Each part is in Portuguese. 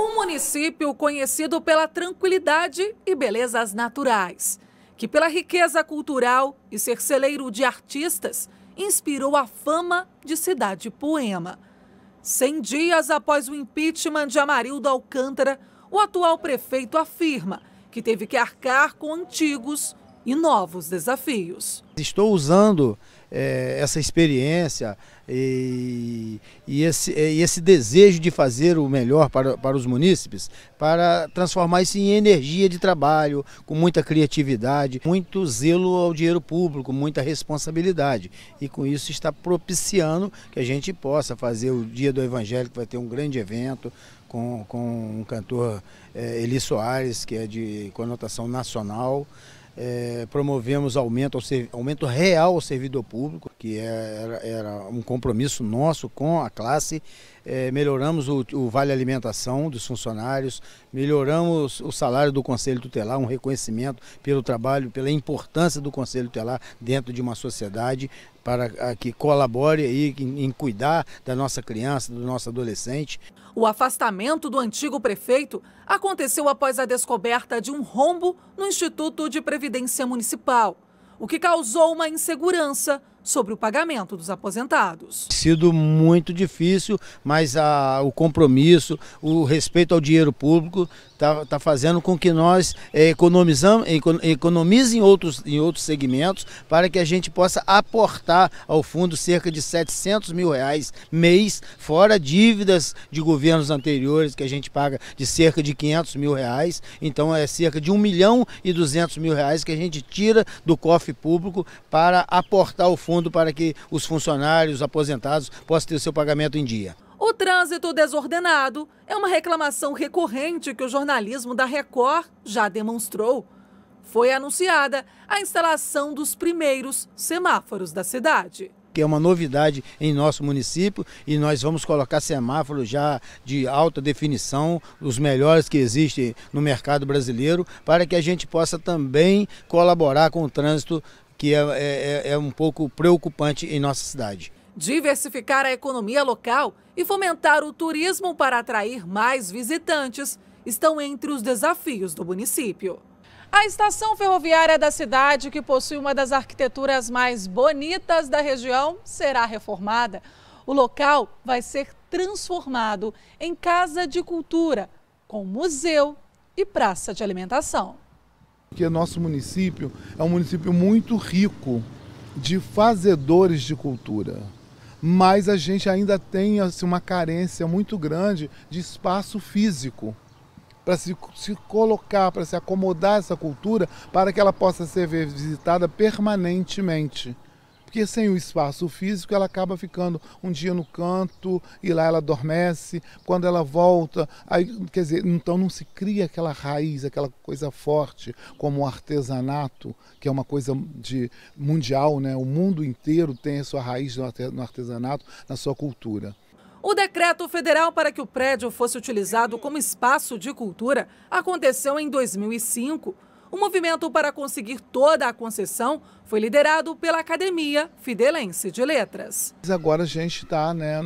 Um município conhecido pela tranquilidade e belezas naturais, que pela riqueza cultural e ser celeiro de artistas, inspirou a fama de cidade poema. Cem dias após o impeachment de Amarildo Alcântara, o atual prefeito afirma que teve que arcar com antigos e novos desafios. Estou usando é, essa experiência e, e, esse, é, e, esse, desejo de fazer o melhor para, para os munícipes, para transformar isso em energia de trabalho, com muita criatividade, muito zelo ao dinheiro público, muita responsabilidade. E com isso está propiciando que a gente possa fazer o Dia do Evangelho, que vai ter um grande evento, com, com um cantor é, Eli Soares, que é de conotação nacional é, promovemos aumento, aumento real ao servidor público, que é, era, era um compromisso nosso com a classe. É, melhoramos o, o, vale alimentação dos funcionários, melhoramos o salário do Conselho Tutelar, um reconhecimento pelo trabalho, pela importância do Conselho Tutelar dentro de uma sociedade para que colabore aí em cuidar da nossa criança, do nosso adolescente. O afastamento do antigo prefeito aconteceu após a descoberta de um rombo no Instituto de Previdência Previdência Municipal, o que causou uma insegurança sobre o pagamento dos aposentados. Sido muito difícil, mas a, o compromisso, o respeito ao dinheiro público está tá fazendo com que nós é, eh, economizamos, economize em outros, em outros segmentos para que a gente possa aportar ao fundo cerca de 700 mil reais mês, fora dívidas de governos anteriores que a gente paga de cerca de 500 mil reais. Então é cerca de 1 milhão e 200 mil reais que a gente tira do cofre público para aportar ao fundo fundo para que os funcionários aposentados possam ter seu pagamento em dia. O trânsito desordenado é uma reclamação recorrente que o jornalismo da Record já demonstrou. Foi anunciada a instalação dos primeiros semáforos da cidade que é uma novidade em nosso município e nós vamos colocar semáforos já de alta definição, os melhores que existem no mercado brasileiro, para que a gente possa também colaborar com o trânsito que é, é, é, é um pouco preocupante em nossa cidade. Diversificar a economia local e fomentar o turismo para atrair mais visitantes estão entre os desafios do município. A estação ferroviária da cidade, que possui uma das arquiteturas mais bonitas da região, será reformada. O local vai ser transformado em casa de cultura, com museu e praça de alimentação. Porque nosso município é um município muito rico de fazedores de cultura. Mas a gente ainda tem assim, uma carência muito grande de espaço físico para se, se colocar, para se acomodar essa cultura, para que ela possa ser visitada permanentemente porque sem o espaço físico ela acaba ficando um dia no canto e lá ela adormece, quando ela volta, aí, quer dizer, então não se cria aquela raiz, aquela coisa forte, como o artesanato, que é uma coisa de mundial, né? o mundo inteiro tem a sua raiz no artesanato, na sua cultura. O decreto federal para que o prédio fosse utilizado como espaço de cultura aconteceu em 2005. O movimento para conseguir toda a concessão foi liderado pela Academia Fidelense de Letras. Agora a gente está né,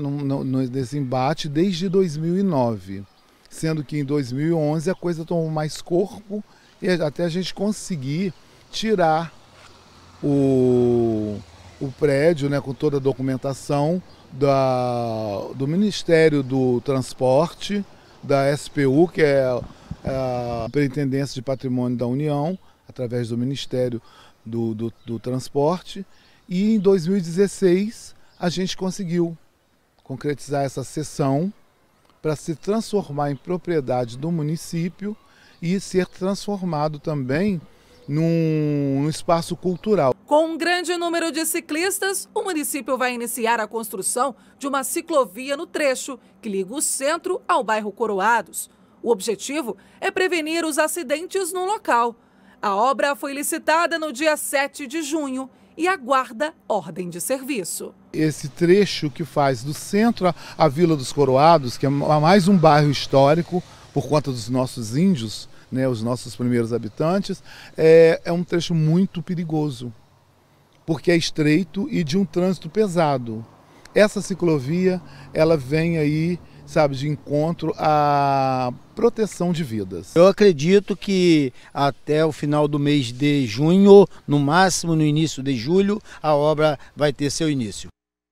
nesse embate desde 2009, sendo que em 2011 a coisa tomou mais corpo e até a gente conseguir tirar o, o prédio né, com toda a documentação da, do Ministério do Transporte, da SPU, que é a Superintendência de Patrimônio da União, através do Ministério do, do, do Transporte, e em 2016 a gente conseguiu concretizar essa sessão para se transformar em propriedade do município e ser transformado também num, num, espaço cultural. Com um grande número de ciclistas, o município vai iniciar a construção de uma ciclovia no trecho que liga o centro ao bairro Coroados. O objetivo é prevenir os acidentes no local. A obra foi licitada no dia 7 de junho e aguarda ordem de serviço. Esse trecho que faz do centro à Vila dos Coroados, que é mais um bairro histórico por conta dos nossos índios, né, os nossos primeiros habitantes, é, é um trecho muito perigoso, porque é estreito e de um trânsito pesado. Essa ciclovia, ela vem aí sabe, de encontro à proteção de vidas. Eu acredito que até o final do mês de junho, no máximo no início de julho, a obra vai ter seu início.